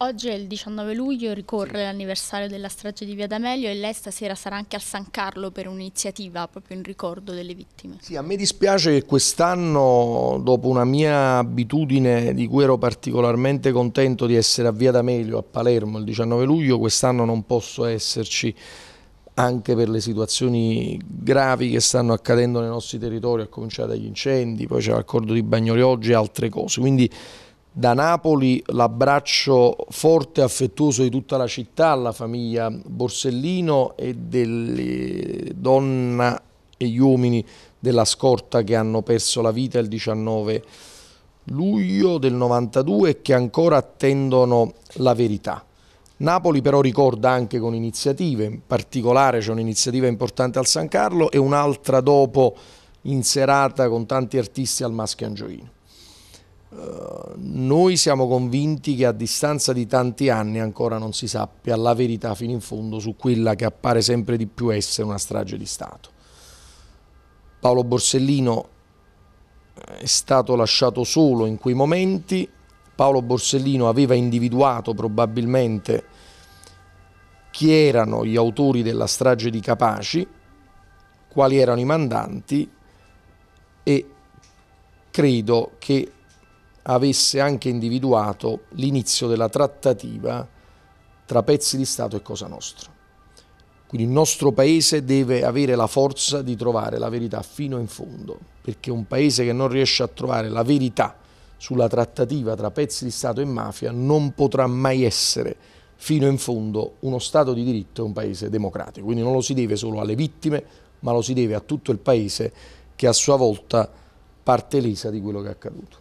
Oggi è il 19 luglio, ricorre sì. l'anniversario della strage di Via D'Amelio e lei stasera sarà anche al San Carlo per un'iniziativa proprio in ricordo delle vittime. Sì, a me dispiace che quest'anno, dopo una mia abitudine di cui ero particolarmente contento di essere a Via D'Amelio a Palermo il 19 luglio, quest'anno non posso esserci anche per le situazioni gravi che stanno accadendo nei nostri territori, a cominciare dagli incendi, poi c'è l'accordo di Bagnoli oggi e altre cose. Quindi da Napoli l'abbraccio forte e affettuoso di tutta la città alla famiglia Borsellino e delle donne e gli uomini della scorta che hanno perso la vita il 19 luglio del 92 e che ancora attendono la verità. Napoli però ricorda anche con iniziative, in particolare c'è un'iniziativa importante al San Carlo e un'altra dopo in serata con tanti artisti al Maschio Angioino. Eh, noi siamo convinti che a distanza di tanti anni ancora non si sappia la verità fino in fondo su quella che appare sempre di più essere una strage di Stato. Paolo Borsellino eh, è stato lasciato solo in quei momenti, Paolo Borsellino aveva individuato probabilmente chi erano gli autori della strage di Capaci, quali erano i mandanti e credo che avesse anche individuato l'inizio della trattativa tra pezzi di Stato e Cosa Nostra. Quindi il nostro paese deve avere la forza di trovare la verità fino in fondo, perché un paese che non riesce a trovare la verità sulla trattativa tra pezzi di Stato e mafia non potrà mai essere fino in fondo uno Stato di diritto e un paese democratico. Quindi non lo si deve solo alle vittime, ma lo si deve a tutto il paese che a sua volta parte lesa di quello che è accaduto.